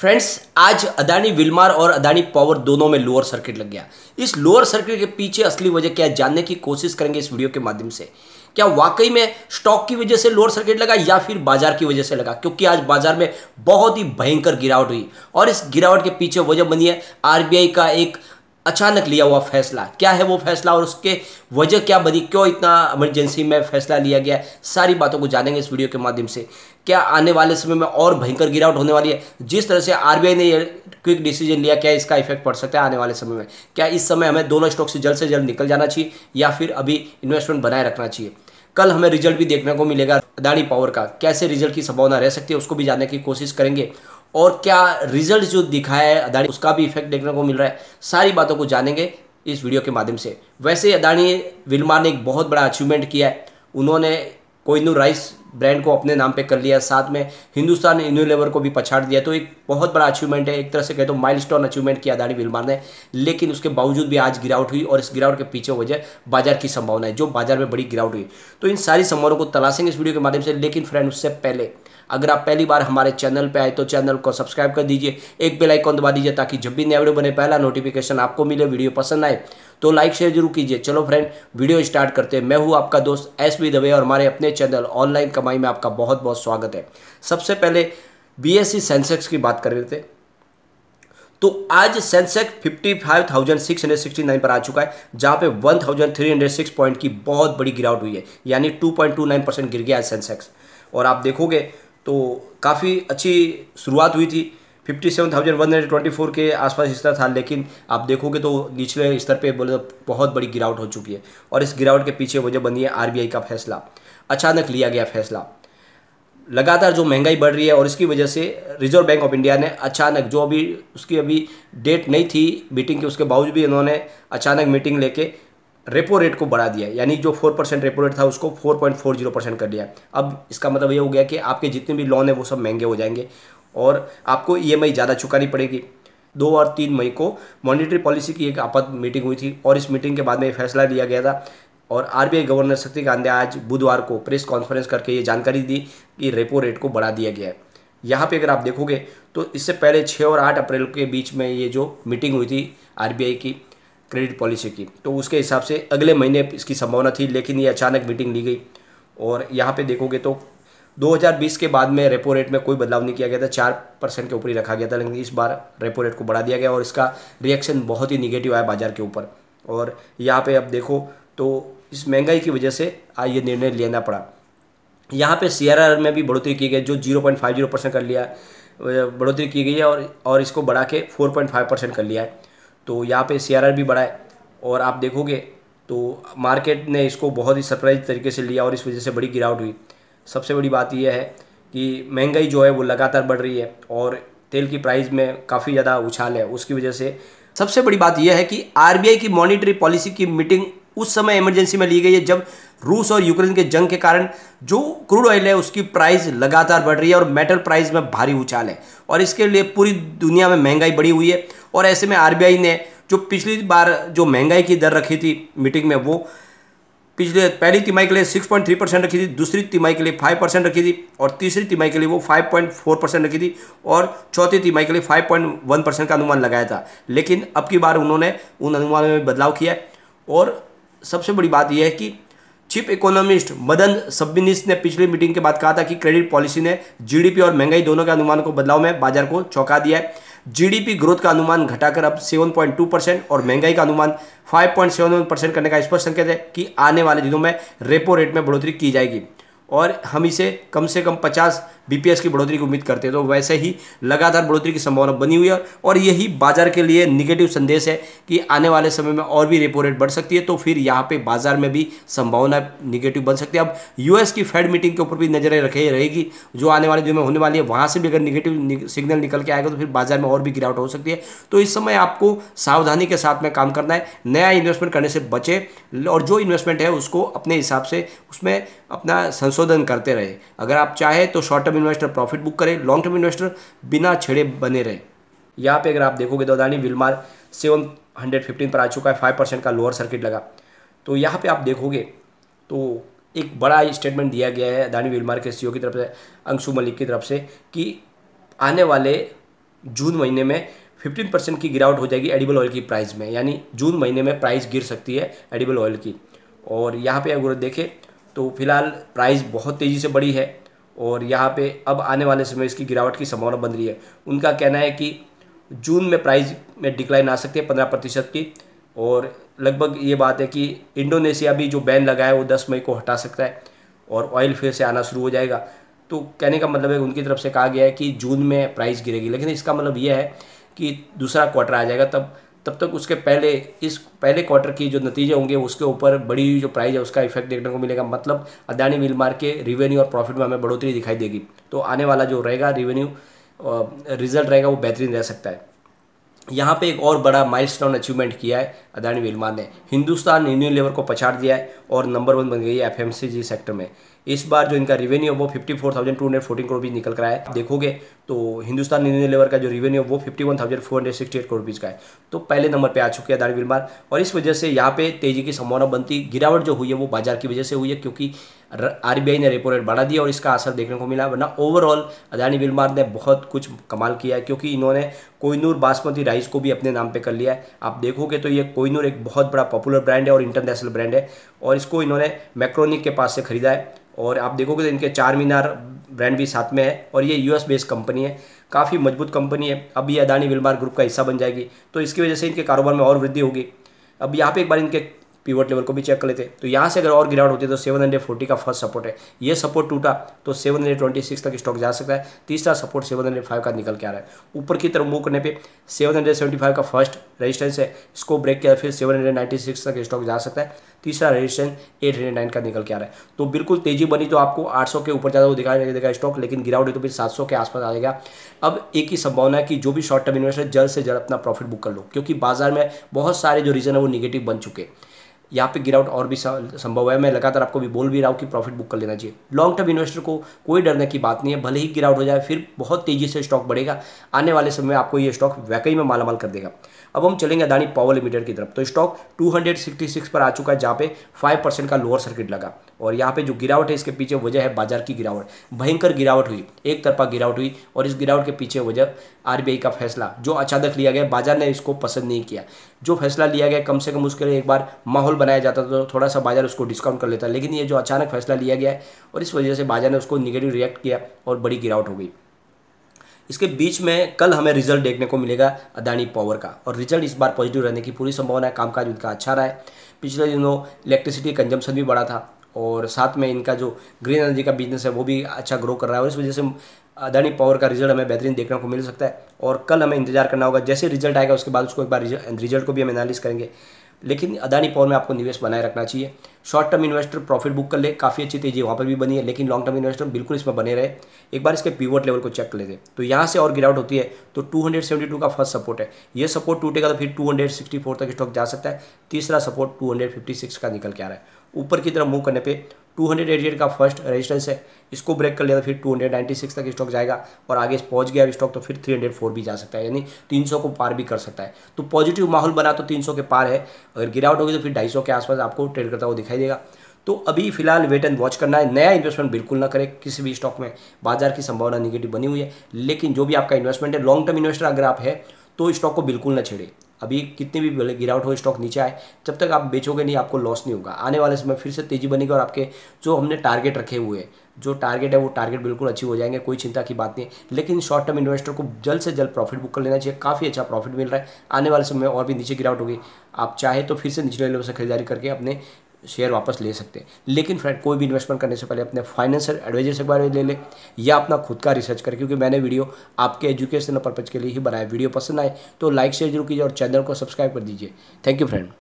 friends आज Adani Wilmar और Adani power दोनों में लोअर सर्किट लग गया इस लोअर सर्किट के पीछे असली वजह क्या है जानने की कोशिश करेंगे इस वीडियो के माध्यम से क्या वाकई में स्टॉक की वजह से लोअर सर्किट लगा या फिर बाजार की वजह से लगा क्योंकि आज बाजार में बहुत ही भयंकर गिरावट हुई और इस गिरावट के पीछे वजह बनी है आरबीआई का एक अचानक लिया हुआ फैसला क्या है वो फैसला और उसके वजह क्या बनी क्यों इतना इमरजेंसी में फैसला लिया गया सारी बातों को जानेंगे इस वीडियो के माध्यम से क्या आने वाले समय में और भयंकर गिरावट होने वाली है जिस तरह से आर ने ये क्विक डिसीजन लिया क्या इसका इफेक्ट पड़ सकता है आने वाले समय में क्या इस समय हमें दोनों स्टॉक से जल्द से जल्द निकल जाना चाहिए या फिर अभी इन्वेस्टमेंट बनाए रखना चाहिए कल हमें रिजल्ट भी देखने को मिलेगा अदानी पावर का कैसे रिजल्ट की संभावना रह सकती है उसको भी जानने की कोशिश करेंगे और क्या रिजल्ट जो दिखाया है अदानी उसका भी इफेक्ट देखने को मिल रहा है सारी बातों को जानेंगे इस वीडियो के माध्यम से वैसे अदानी विलमा ने एक बहुत बड़ा अचीवमेंट किया है उन्होंने कोइनू राइस ब्रांड को अपने नाम पे कर लिया साथ में हिंदुस्तान ने इन्यूलेवर को भी पछाड़ दिया तो एक बहुत बड़ा अचीवमेंट है एक तरह से कहते माइल माइलस्टोन अचीवमेंट किया अदानी विलमान ने लेकिन उसके बावजूद भी आज गिरावट हुई और इस गिरावट के पीछे वजह बाजार की संभावना है जो बाजार में बड़ी गिरावट हुई तो इन सारी संभावनाओं को तलाशेंगे इस वीडियो के माध्यम से लेकिन फ्रेंड उससे पहले अगर आप पहली बार हमारे चैनल पे आए तो चैनल को सब्सक्राइब कर दीजिए एक बेल आइकॉन दबा दीजिए ताकि जब भी नया वीडियो बने पहला नोटिफिकेशन आपको मिले वीडियो पसंद आए तो लाइक शेयर जरूर कीजिए चलो फ्रेंड वीडियो स्टार्ट करते हैं मैं हूँ आपका दोस्त एस बी दवे और हमारे अपने चैनल ऑनलाइन कमाई में आपका बहुत बहुत स्वागत है सबसे पहले बी एस सी सेंसेक्स की बात कर रहे थे तो आज Sensex fifty five thousand six hundred sixty nine पर आ चुका है जहां पे one thousand three hundred six point की बहुत बड़ी गिरावट हुई है यानी two two point nine percent गिर गया है सेंसेक्स और आप देखोगे तो काफ़ी अच्छी शुरुआत हुई थी fifty seven thousand one hundred twenty four के आसपास स्तर था लेकिन आप देखोगे तो निचले स्तर पे बोले तो बहुत बड़ी गिरावट हो चुकी है और इस गिरावट के पीछे वजह बनी है आरबीआई का फैसला अचानक लिया गया फैसला लगातार जो महंगाई बढ़ रही है और इसकी वजह से रिजर्व बैंक ऑफ इंडिया ने अचानक जो अभी उसकी अभी डेट नहीं थी मीटिंग की उसके बावजूद भी इन्होंने अचानक मीटिंग लेके रेपो रेट को बढ़ा दिया यानी जो फोर परसेंट रेपो रेट था उसको four point four zero percent कर दिया अब इसका मतलब ये हो गया कि आपके जितने भी लोन है वो सब महंगे हो जाएंगे और आपको ई e ज़्यादा चुकानी पड़ेगी दो और तीन मई को मॉनिटरी पॉलिसी की एक आपद मीटिंग हुई थी और इस मीटिंग के बाद में फैसला लिया गया था और आरबीआई गवर्नर शक्तिकांत ने आज बुधवार को प्रेस कॉन्फ्रेंस करके ये जानकारी दी कि रेपो रेट को बढ़ा दिया गया है यहाँ पे अगर आप देखोगे तो इससे पहले छः और आठ अप्रैल के बीच में ये जो मीटिंग हुई थी आरबीआई की क्रेडिट पॉलिसी की तो उसके हिसाब से अगले महीने इसकी संभावना थी लेकिन ये अचानक मीटिंग ली गई और यहाँ पर देखोगे तो 2020 के बाद में रेपो रेट में कोई बदलाव नहीं किया गया था चार परसेंट के ऊपर ही रखा गया था लेकिन इस बार रेपो रेट को बढ़ा दिया गया और इसका रिएक्शन बहुत ही निगेटिव आया बाजार के ऊपर और यहाँ पे अब देखो तो इस महंगाई की वजह से आज ये निर्णय लेना पड़ा यहाँ पे सी में भी बढ़ोतरी की गई जो zero point five zero percent कर लिया बढ़ोतरी की गई है और और इसको बढ़ा के फोर पॉइंट फाइव परसेंट कर लिया है तो यहाँ पे सी भी बढ़ा है और आप देखोगे तो मार्केट ने इसको बहुत ही सरप्राइज तरीके से लिया और इस वजह से बड़ी गिरावट हुई सबसे बड़ी बात यह है कि महंगाई जो है वो लगातार बढ़ रही है और तेल की प्राइस में काफ़ी ज़्यादा उछाल है उसकी वजह से सबसे बड़ी बात यह है कि आर की मॉनिटरी पॉलिसी की मीटिंग उस समय इमरजेंसी में ली गई है जब रूस और यूक्रेन के जंग के कारण जो क्रूड ऑयल है उसकी प्राइस लगातार बढ़ रही है और मेटल प्राइस में भारी उछाल है और इसके लिए पूरी दुनिया में महंगाई बढ़ी हुई है और ऐसे में आरबीआई ने जो पिछली बार जो महंगाई की दर रखी थी मीटिंग में वो पिछले पहली तिमाही के लिए 6.3 परसेंट रखी थी दूसरी तिमाही के लिए 5 परसेंट रखी थी और तीसरी तिमाही के लिए वो 5.4 परसेंट रखी थी और चौथी तिमाही के लिए 5.1 परसेंट का अनुमान लगाया था लेकिन अब की बार उन्होंने उन अनुमानों में बदलाव किया और सबसे बड़ी बात यह है कि चीफ इकोनॉमिस्ट मदन सबिनिस ने पिछली मीटिंग के बाद कहा था कि क्रेडिट पॉलिसी ने जीडीपी और महंगाई दोनों के अनुमान को बदलाव में बाजार को चौंका दिया है जीडीपी ग्रोथ का अनुमान घटाकर अब 7.2 परसेंट और महंगाई का अनुमान 5.71 परसेंट करने का स्पष्ट संकेत है कि आने वाले दिनों में रेपो रेट में बढ़ोतरी की जाएगी और हम इसे कम से कम पचास बीपीएस की बढ़ोतरी की उम्मीद करते हैं तो वैसे ही लगातार बढ़ोतरी की संभावना बनी हुई है और यही बाजार के लिए निगेटिव संदेश है कि आने वाले समय में और भी रेपो रेट बढ़ सकती है तो फिर यहाँ पे बाजार में भी संभावना निगेटिव बन सकती है अब यूएस की फेड मीटिंग के ऊपर भी नजरें रखे रहेगी जो आने वाले दिन में होने वाली है वहाँ से भी अगर निगेटिव सिग्नल निकल के आएगा तो फिर बाजार में और भी गिरावट हो सकती है तो इस समय आपको सावधानी के साथ में काम करना है नया इन्वेस्टमेंट करने से बचे और जो इन्वेस्टमेंट है उसको अपने हिसाब से उसमें अपना संशोधन करते रहे अगर आप चाहें तो short term investor profit book करे लॉन्ग टर्म इन्वेस्टर बिना छेड़े बने रहे यहाँ पे अगर आप देखोगे तो Adani Wilmar seven hundred fifteen पर आ चुका है फाइव परसेंट का लोअर सर्किट लगा तो यहाँ पे आप देखोगे तो एक बड़ा स्टेटमेंट दिया गया है अदानी विलमार के सी e की तरफ से अंशु मलिक की तरफ से कि आने वाले जून महीने में फिफ्टीन परसेंट की गिरावट हो जाएगी एडिबल ऑयल की प्राइस में यानी जून महीने में प्राइस गिर सकती है एडिबल ऑयल की और यहाँ पे अगर देखें तो फिलहाल प्राइस बहुत तेज़ी से बढ़ी है और यहाँ पे अब आने वाले समय इसकी गिरावट की संभावना बन रही है उनका कहना है कि जून में प्राइस में डिक्लाइन आ सकती है पंद्रह प्रतिशत की और लगभग ये बात है कि इंडोनेशिया भी जो बैन लगा है वो दस मई को हटा सकता है और ऑयल फिर से आना शुरू हो जाएगा तो कहने का मतलब है उनकी तरफ से कहा गया है कि जून में प्राइस गिरेगी लेकिन इसका मतलब यह है कि दूसरा क्वार्टर आ जाएगा तब तब तक उसके पहले इस पहले क्वार्टर की जो नतीजे होंगे उसके ऊपर बड़ी जो प्राइस है उसका इफेक्ट देखने को मिलेगा मतलब अदानी मिल मार के रिवेन्यू और प्रॉफिट में हमें बढ़ोतरी दिखाई देगी तो आने वाला जो रहेगा रिवेन्यू रिजल्ट रहेगा वो बेहतरीन रह सकता है यहाँ पे एक और बड़ा माइलस्टोन अचीवमेंट किया है अदानी विलमान ने हिंदुस्तान यूनियन लेवर को पछाड़ दिया है और नंबर वन बन गई है एफएमसीजी सेक्टर में इस बार जो इनका रेवेन्यू है वो fifty four thousand two hundred fourteen crore निकल कर आया देखोगे तो हिंदुस्तान लेवर का जो रेवेन्यू है वो fifty one thousand four hundred sixty eight crore rupees का है तो पहले नंबर पर आ चुके हैं अदानी बिलमार और इस वजह से यहाँ पे तेजी की संभावना बनती गिरावट जो हुई है वो बाजार की वजह से हुई है क्योंकि आरबीआई ने रेपो रेट बढ़ा दिया और इसका असर देखने को मिला वरना ओवरऑल अदानी बिलमार ने बहुत कुछ कमाल किया है क्योंकि इन्होंने कोइनूर बासमती राइस को भी अपने नाम पे कर लिया है आप देखोगे तो ये कोइनूर एक बहुत बड़ा पॉपुलर ब्रांड है और इंटरनेशनल ब्रांड है और इसको इन्होंने मैक्रोनिक के पास से खरीदा है और आप देखोगे तो इनके चार मीनार ब्रांड भी साथ में है और ये यूएस बेस्ड कंपनी है काफ़ी मजबूत कंपनी है अब ये अदानी विलमार ग्रुप का हिस्सा बन जाएगी तो इसकी वजह से इनके कारोबार में और वृद्धि होगी अब यहाँ पे एक बार इनके पीवट लेवल को भी चेक कर लेते तो यहाँ से अगर और गिरावट होती है तो सेवन हंड्रेड फोर्टी का फर्स्ट सपोर्ट है ये सपोर्ट टूटा तो सेवन हंड्रेड ट्वेंटी सिक्स तक स्टॉक जा सकता है तीसरा सपोर्ट सेवन हंड्रेड फाइव का निकल के आ रहा है ऊपर की तरफ मूव करने पर सेवन हंड्रेड सेवेंटी फाइव का फर्स्ट रजिस्टेंस है इसको ब्रेक किया फिर सेवन हंड्रेड नाइन्टी सिक्स तक स्टॉक जा सकता है तीसरा रजिस्टेंस एट हंड्रेड नाइन का निकल के आ रहा है तो बिल्कुल तेजी बनी तो आपको आठ सौ के ऊपर ज़्यादा दिखाई देगा स्टॉक लेकिन गिरावट है तो फिर सात सौ के आसपास आ जाएगा अब एक ही संभावना है कि जो भी शॉर्ट टर्म इन्वेस्टर जल्द से जल्द अपना प्रॉफिट बुक कर लो क्योंकि बाजार में बहुत सारे जो रीज़न है वो निगेटिव बन चुके हैं यहाँ पे गिरावट और भी संभव है मैं लगातार आपको भी बोल भी रहा हूँ कि प्रॉफिट बुक कर लेना चाहिए लॉन्ग टर्म इन्वेस्टर को कोई डरने की बात नहीं है भले ही गिरावट हो जाए फिर बहुत तेज़ी से स्टॉक बढ़ेगा आने वाले समय में आपको ये स्टॉक वैकई में मालामाल कर देगा अब हम चलेंगे अदानी पावर लिमिटेड की तरफ तो स्टॉक 266 पर आ चुका है जहाँ पे 5 परसेंट का लोअर सर्किट लगा और यहाँ पे जो गिरावट है इसके पीछे वजह है बाजार की गिरावट भयंकर गिरावट हुई एक तरफा गिरावट हुई और इस गिरावट के पीछे वजह आरबीआई का फैसला जो अचानक लिया गया बाजार ने इसको पसंद नहीं किया जो फैसला लिया गया कम से कम उसके लिए एक बार माहौल बनाया जाता तो थोड़ा सा बाजार उसको डिस्काउंट कर लेता लेकिन ये जो अचानक फैसला लिया गया और इस वजह से बाजार ने उसको निगेटिव रिएक्ट किया और बड़ी गिरावट हो गई इसके बीच में कल हमें रिजल्ट देखने को मिलेगा अदानी पावर का और रिजल्ट इस बार पॉजिटिव रहने की पूरी संभावना है कामकाज उनका अच्छा रहा है पिछले दिनों इलेक्ट्रिसिटी कंजम्पशन भी बढ़ा था और साथ में इनका जो ग्रीन एनर्जी का बिजनेस है वो भी अच्छा ग्रो कर रहा है और इस वजह से अदानी पावर का रिजल्ट हमें बेहतरीन देखने को मिल सकता है और कल हमें इंतजार करना होगा जैसे रिजल्ट आएगा उसके बाद उसको एक बार रिजल्ट को भी हम एनालिस करेंगे लेकिन अदानी पावर में आपको निवेश बनाए रखना चाहिए short term investor profit book कर ले काफ़ी अच्छी तेजी वहाँ पर भी बनी है लेकिन लॉन्ग टर्म इन्वेस्टर बिल्कुल इसमें बने रहे एक बार इसके पीवर्ट लेवल को चेक कर लेते तो यहाँ से और गिरावट होती है तो 272 का फर्स्ट सपोर्ट है ये सपोर्ट टूटेगा तो फिर 264 तक स्टॉक जा सकता है तीसरा सपोर्ट 256 का निकल के आ रहा है ऊपर की तरफ मूव करने पे 288 का फर्स्ट रेजिस्टेंस है इसको ब्रेक कर लिया तो फिर 296 तक स्टॉक जाएगा और आगे पहुंच गया स्टॉक तो फिर 304 भी जा सकता है यानी 300 को पार भी कर सकता है तो पॉजिटिव माहौल बना तो 300 के पार है अगर गिरावट होगी तो फिर 250 के आसपास आपको ट्रेड करता हुआ दिखाई देगा तो अभी फिलहाल वेट एंड वॉच करना है नया इन्वेस्टमेंट बिल्कुल ना करें किसी भी स्टॉक में बाजार की संभावना निगेटिव बनी हुई है लेकिन जो भी आपका इन्वेस्टमेंट है लॉन्ग टर्म इन्वेस्टर अगर आप है तो स्टॉक को बिल्कुल ना छेड़े अभी कितने भी गिरावट हो स्टॉक नीचे आए जब तक आप बेचोगे नहीं आपको लॉस नहीं होगा आने वाले समय फिर से तेजी बनेगी और आपके जो हमने टारगेट रखे हुए हैं जो टारगेट है वो टारगेट बिल्कुल अच्छी हो जाएंगे कोई चिंता की बात नहीं लेकिन शॉर्ट टर्म इन्वेस्टर को जल्द से जल्द प्रॉफिट बुक कर लेना चाहिए काफ़ी अच्छा प्रॉफिट मिल रहा है आने वाले समय और भी नीचे गिरावट होगी आप चाहे तो फिर से निचले लेवल से खरीदारी करके अपने शेयर वापस ले सकते हैं लेकिन फ्रेंड कोई भी इन्वेस्टमेंट करने से पहले अपने फाइनेंशियल एडवाइजर से बारे में ले ले या अपना खुद का रिसर्च करें क्योंकि मैंने वीडियो आपके एजुकेशनल पर्पज़ के लिए ही बनाया वीडियो पसंद आए तो लाइक शेयर जरूर कीजिए और चैनल को सब्सक्राइब कर दीजिए थैंक यू फ्रेंड